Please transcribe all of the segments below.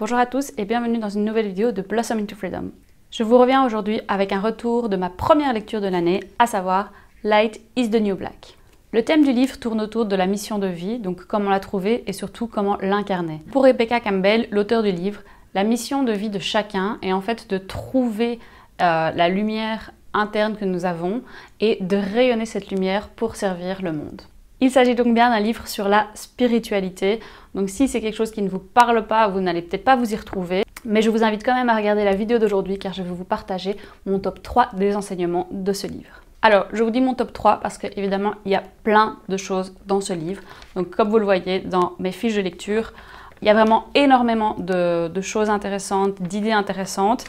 Bonjour à tous et bienvenue dans une nouvelle vidéo de Blossom into Freedom. Je vous reviens aujourd'hui avec un retour de ma première lecture de l'année, à savoir Light is the New Black. Le thème du livre tourne autour de la mission de vie, donc comment la trouver et surtout comment l'incarner. Pour Rebecca Campbell, l'auteur du livre, la mission de vie de chacun est en fait de trouver euh, la lumière interne que nous avons et de rayonner cette lumière pour servir le monde. Il s'agit donc bien d'un livre sur la spiritualité. Donc si c'est quelque chose qui ne vous parle pas, vous n'allez peut-être pas vous y retrouver. Mais je vous invite quand même à regarder la vidéo d'aujourd'hui car je vais vous partager mon top 3 des enseignements de ce livre. Alors, je vous dis mon top 3 parce qu'évidemment, il y a plein de choses dans ce livre. Donc, comme vous le voyez dans mes fiches de lecture, il y a vraiment énormément de, choses intéressantes, d'idées intéressantes.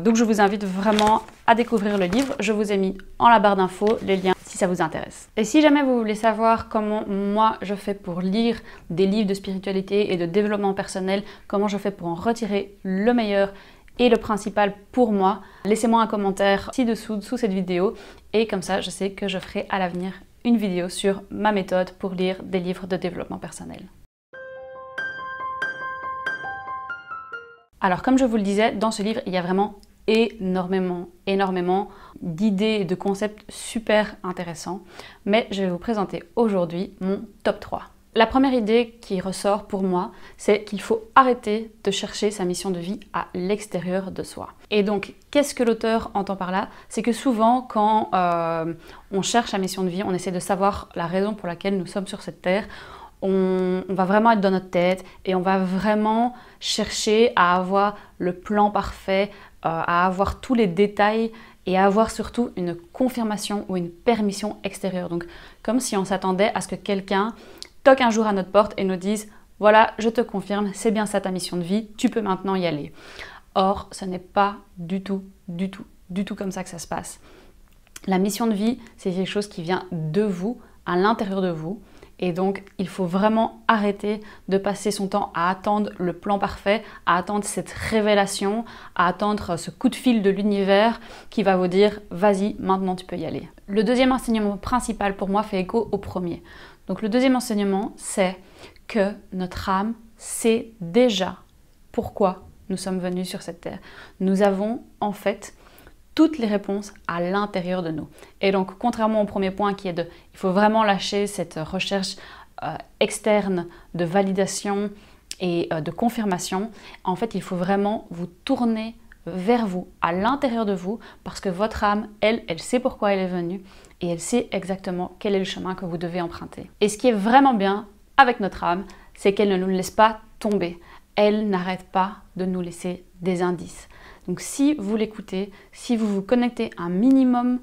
Donc je vous invite vraiment à découvrir le livre. Je vous ai mis en la barre d'infos les liens si ça vous intéresse. Et si jamais vous voulez savoir comment moi je fais pour lire des livres de spiritualité et de développement personnel, comment je fais pour en retirer le meilleur et le principal pour moi, laissez-moi un commentaire ci-dessous, sous cette vidéo, et comme ça je sais que je ferai à l'avenir une vidéo sur ma méthode pour lire des livres de développement personnel. Alors comme je vous le disais, dans ce livre, il y a vraiment énormément, énormément d'idées et de concepts super intéressants, mais je vais vous présenter aujourd'hui mon top 3. La première idée qui ressort pour moi, c'est qu'il faut arrêter de chercher sa mission de vie à l'extérieur de soi. Et donc, qu'est-ce que l'auteur entend par là C'est que souvent, quand euh, on cherche sa mission de vie, on essaie de savoir la raison pour laquelle nous sommes sur cette terre, on, va vraiment être dans notre tête et on va vraiment chercher à avoir le plan parfait, euh, à avoir tous les détails et à avoir surtout une confirmation ou une permission extérieure. Donc comme si on s'attendait à ce que quelqu'un toque un jour à notre porte et nous dise voilà, je te confirme, c'est bien ça ta mission de vie, tu peux maintenant y aller. Or, ce n'est pas du tout, du tout, du tout comme ça que ça se passe. La mission de vie, c'est quelque chose qui vient de vous, à l'intérieur de vous. Et donc, il faut vraiment arrêter de passer son temps à attendre le plan parfait, à attendre cette révélation, à attendre ce coup de fil de l'univers qui va vous dire vas-y, maintenant tu peux y aller. Le deuxième enseignement principal pour moi fait écho au premier. Donc, le deuxième enseignement, c'est que notre âme sait déjà pourquoi nous sommes venus sur cette terre. Nous avons en fait toutes les réponses à l'intérieur de nous. Et donc, contrairement au premier point qui est de, il faut vraiment lâcher cette recherche euh, externe de validation et euh, de confirmation, en fait, il faut vraiment vous tourner vers vous, à l'intérieur de vous, parce que votre âme, elle, elle sait pourquoi elle est venue et elle sait exactement quel est le chemin que vous devez emprunter. Et ce qui est vraiment bien avec notre âme, c'est qu'elle ne nous laisse pas tomber. Elle n'arrête pas de nous laisser des indices. Donc si vous l'écoutez, si vous vous connectez un minimum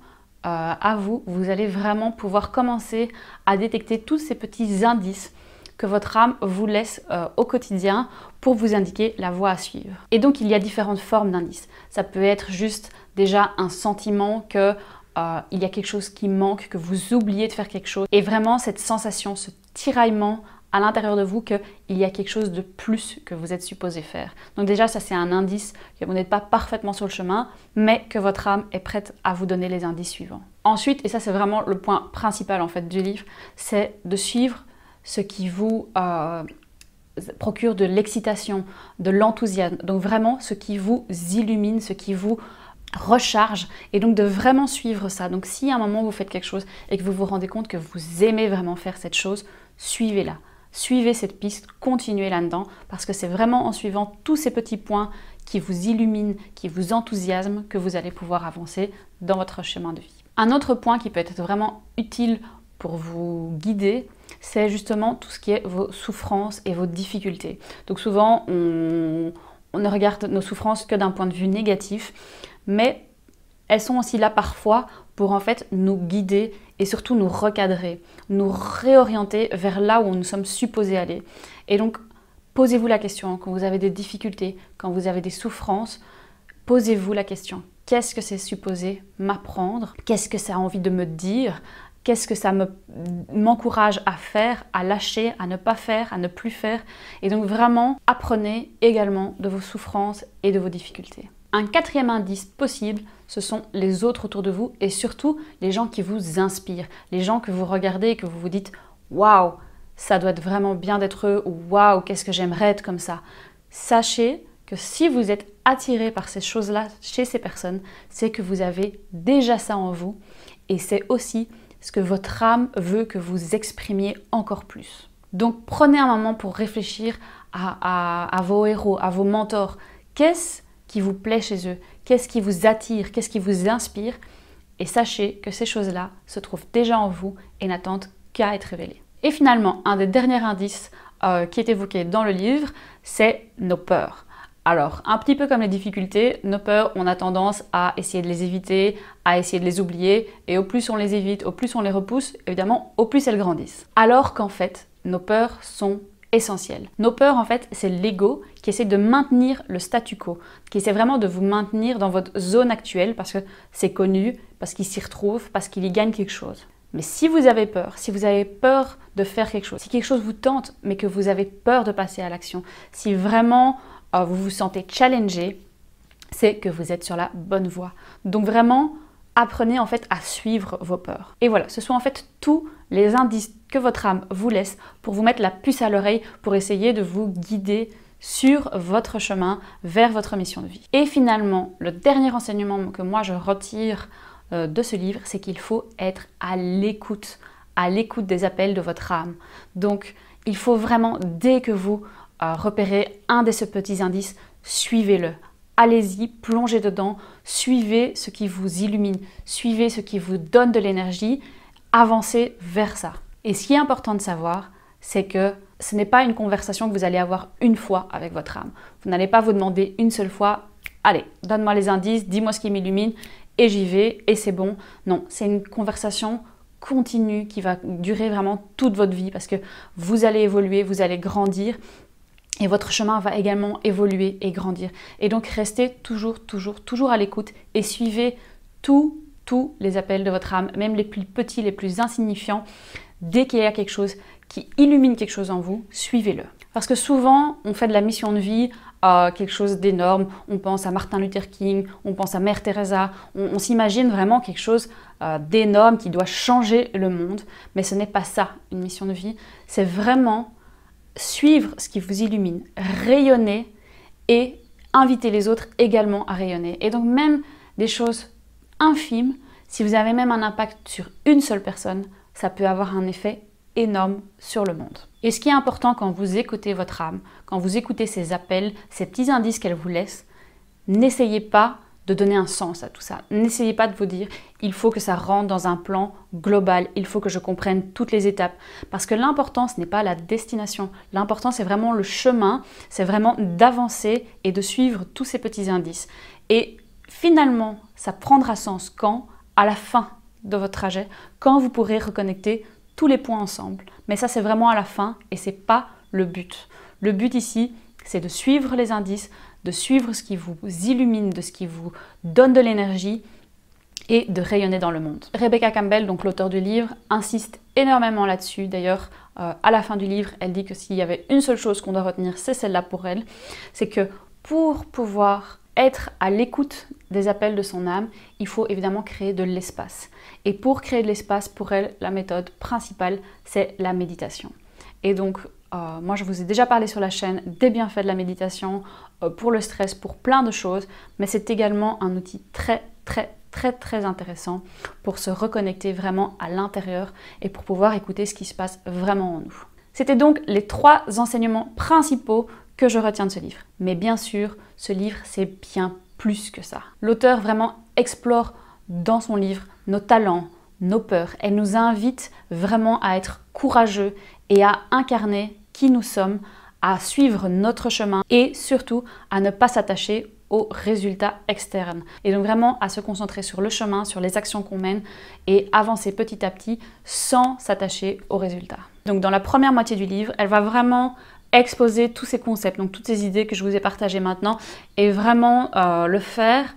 euh, à vous, vous allez vraiment pouvoir commencer à détecter tous ces petits indices que votre âme vous laisse euh, au quotidien pour vous indiquer la voie à suivre. Et donc il y a différentes formes d'indices. Ça peut être juste déjà un sentiment que euh, il y a quelque chose qui manque, que vous oubliez de faire quelque chose. Et vraiment cette sensation, ce tiraillement à l'intérieur de vous qu'il y a quelque chose de plus que vous êtes supposé faire. Donc déjà, ça c'est un indice que vous n'êtes pas parfaitement sur le chemin, mais que votre âme est prête à vous donner les indices suivants. Ensuite, et ça c'est vraiment le point principal en fait du livre, c'est de suivre ce qui vous euh, procure de l'excitation, de l'enthousiasme. Donc vraiment ce qui vous illumine, ce qui vous recharge et donc de vraiment suivre ça. Donc si à un moment vous faites quelque chose et que vous vous rendez compte que vous aimez vraiment faire cette chose, suivez-la. Suivez cette piste, continuez là-dedans, parce que c'est vraiment en suivant tous ces petits points qui vous illuminent, qui vous enthousiasment, que vous allez pouvoir avancer dans votre chemin de vie. Un autre point qui peut être vraiment utile pour vous guider, c'est justement tout ce qui est vos souffrances et vos difficultés. Donc souvent, on, ne regarde nos souffrances que d'un point de vue négatif, mais elles sont aussi là parfois pour en fait nous guider et surtout nous recadrer, nous réorienter vers là où nous sommes supposés aller. Et donc, posez-vous la question quand vous avez des difficultés, quand vous avez des souffrances, posez-vous la question. Qu'est-ce que c'est supposé m'apprendre Qu'est-ce que ça a envie de me dire Qu'est-ce que ça m'encourage à faire, à lâcher, à ne pas faire, à ne plus faire Et donc vraiment, apprenez également de vos souffrances et de vos difficultés. Un quatrième indice possible, ce sont les autres autour de vous et surtout les gens qui vous inspirent, les gens que vous regardez et que vous vous dites Waouh, ça doit être vraiment bien d'être eux ou Waouh, qu'est-ce que j'aimerais être comme ça. Sachez que si vous êtes attiré par ces choses-là chez ces personnes, c'est que vous avez déjà ça en vous et c'est aussi ce que votre âme veut que vous exprimiez encore plus. Donc prenez un moment pour réfléchir à, vos héros, à vos mentors. Qu'est-ce qui vous plaît chez eux Qu'est-ce qui vous attire Qu'est-ce qui vous inspire Et sachez que ces choses-là se trouvent déjà en vous et n'attendent qu'à être révélées. Et finalement, un des derniers indices euh, qui est évoqué dans le livre, c'est nos peurs. Alors, un petit peu comme les difficultés, nos peurs, on a tendance à essayer de les éviter, à essayer de les oublier, et au plus on les évite, au plus on les repousse, évidemment, au plus elles grandissent. Alors qu'en fait, nos peurs sont essentielles. Nos peurs, en fait, c'est l'ego qui essaie de maintenir le statu quo, qui essaie vraiment de vous maintenir dans votre zone actuelle parce que c'est connu, parce qu'il s'y retrouve, parce qu'il y gagne quelque chose. Mais si vous avez peur, si vous avez peur de faire quelque chose, si quelque chose vous tente mais que vous avez peur de passer à l'action, si vraiment vous vous sentez challengé, c'est que vous êtes sur la bonne voie. Donc vraiment, apprenez en fait à suivre vos peurs. Et voilà, ce sont en fait tous les indices que votre âme vous laisse pour vous mettre la puce à l'oreille, pour essayer de vous guider sur votre chemin vers votre mission de vie. Et finalement, le dernier enseignement que moi je retire euh, de ce livre, c'est qu'il faut être à l'écoute, à l'écoute des appels de votre âme. Donc, il faut vraiment, dès que vous repérez un de ces petits indices, suivez-le. Allez-y, plongez dedans, suivez ce qui vous illumine, suivez ce qui vous donne de l'énergie, avancez vers ça. Et ce qui est important de savoir, c'est que ce n'est pas une conversation que vous allez avoir une fois avec votre âme. Vous n'allez pas vous demander une seule fois, allez, donne-moi les indices, dis-moi ce qui m'illumine, et j'y vais, et c'est bon. Non, c'est une conversation continue qui va durer vraiment toute votre vie parce que vous allez évoluer, vous allez grandir et votre chemin va également évoluer et grandir. Et donc restez toujours, toujours, toujours à l'écoute et suivez tous, tous les appels de votre âme, même les plus petits, les plus insignifiants. Dès qu'il y a quelque chose qui illumine quelque chose en vous, suivez-le. Parce que souvent, on fait de la mission de vie à quelque chose d'énorme. On pense à Martin Luther King, on pense à Mère Teresa. on s'imagine vraiment quelque chose euh, d'énorme qui doit changer le monde. Mais ce n'est pas ça, une mission de vie. C'est vraiment suivre ce qui vous illumine, rayonner et inviter les autres également à rayonner. Et donc même des choses infimes, si vous avez même un impact sur une seule personne, ça peut avoir un effet énorme sur le monde. Et ce qui est important quand vous écoutez votre âme, quand vous écoutez ces appels, ces petits indices qu'elle vous laisse, n'essayez pas de donner un sens à tout ça. N'essayez pas de vous dire, il faut que ça rentre dans un plan global, il faut que je comprenne toutes les étapes. Parce que l'important, ce n'est pas la destination. L'important, c'est vraiment le chemin, c'est vraiment d'avancer et de suivre tous ces petits indices. Et finalement, ça prendra sens quand À la fin de votre trajet, quand vous pourrez reconnecter tous les points ensemble. Mais ça, c'est vraiment à la fin et c'est pas le but. Le but ici, c'est de suivre les indices, de suivre ce qui vous illumine, de ce qui vous donne de l'énergie et de rayonner dans le monde. Rebecca Campbell, donc l'auteur du livre, insiste énormément là-dessus. D'ailleurs, euh, à la fin du livre, elle dit que s'il y avait une seule chose qu'on doit retenir, c'est celle-là pour elle, c'est que pour pouvoir être à l'écoute des appels de son âme, il faut évidemment créer de l'espace. Et pour créer de l'espace, pour elle, la méthode principale, c'est la méditation. Et donc, euh, moi, je vous ai déjà parlé sur la chaîne des bienfaits de la méditation euh, pour le stress, pour plein de choses, mais c'est également un outil très, très, très, très intéressant pour se reconnecter vraiment à l'intérieur et pour pouvoir écouter ce qui se passe vraiment en nous. C'était donc les trois enseignements principaux que je retiens de ce livre. Mais bien sûr, ce livre, c'est bien plus que ça. L'auteur vraiment explore dans son livre nos talents, nos peurs. Elle nous invite vraiment à être courageux et à incarner nous sommes, à suivre notre chemin et surtout à ne pas s'attacher aux résultats externes. Et donc vraiment à se concentrer sur le chemin, sur les actions qu'on mène et avancer petit à petit sans s'attacher aux résultats. Donc dans la première moitié du livre, elle va vraiment exposer tous ces concepts, donc toutes ces idées que je vous ai partagées maintenant et vraiment euh, le faire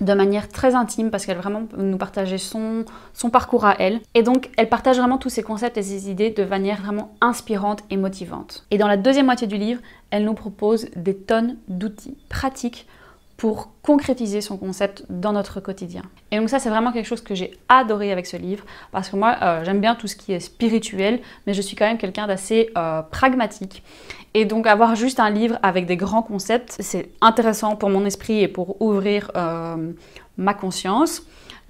de manière très intime parce qu'elle vraiment nous partageait son, son parcours à elle. Et donc, elle partage vraiment tous ses concepts et ses idées de manière vraiment inspirante et motivante. Et dans la deuxième moitié du livre, elle nous propose des tonnes d'outils pratiques pour concrétiser son concept dans notre quotidien. Et donc ça, c'est vraiment quelque chose que j'ai adoré avec ce livre, parce que moi, euh, j'aime bien tout ce qui est spirituel, mais je suis quand même quelqu'un d'assez euh, pragmatique. Et donc avoir juste un livre avec des grands concepts, c'est intéressant pour mon esprit et pour ouvrir euh, ma conscience,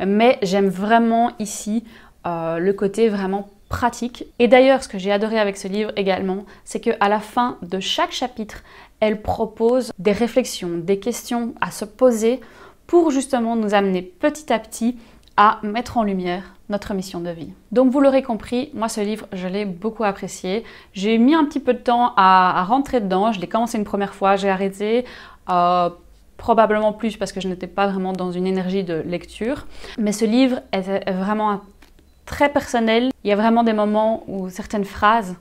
mais j'aime vraiment ici le côté vraiment pratique. Et d'ailleurs, ce que j'ai adoré avec ce livre également, c'est que à la fin de chaque chapitre, elle propose des réflexions, des questions à se poser pour justement nous amener petit à petit à mettre en lumière notre mission de vie. Donc vous l'aurez compris, moi ce livre, je l'ai beaucoup apprécié. J'ai mis un petit peu de temps à, rentrer dedans. Je l'ai commencé une première fois, j'ai arrêté. Euh, probablement plus parce que je n'étais pas vraiment dans une énergie de lecture. Mais ce livre est vraiment très personnel. Il y a vraiment des moments où certaines phrases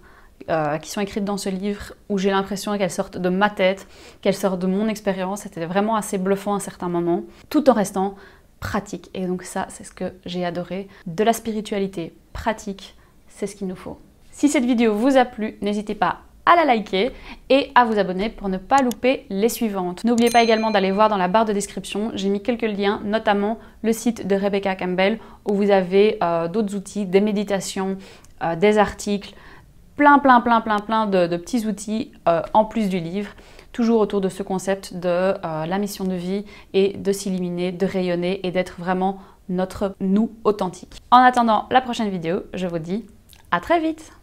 euh, qui sont écrites dans ce livre où j'ai l'impression qu'elles sortent de ma tête, qu'elles sortent de mon expérience. C'était vraiment assez bluffant à certains moments, tout en restant pratique. Et donc ça, c'est ce que j'ai adoré. De la spiritualité pratique, c'est ce qu'il nous faut. Si cette vidéo vous a plu, n'hésitez pas à la liker et à vous abonner pour ne pas louper les suivantes. N'oubliez pas également d'aller voir dans la barre de description, j'ai mis quelques liens, notamment le site de Rebecca Campbell où vous avez euh, d'autres outils, des méditations, euh, des articles, plein, plein, plein, plein, plein de, petits outils euh, en plus du livre, toujours autour de ce concept de euh, la mission de vie et de s'illuminer, de rayonner et d'être vraiment notre nous authentique. En attendant la prochaine vidéo, je vous dis à très vite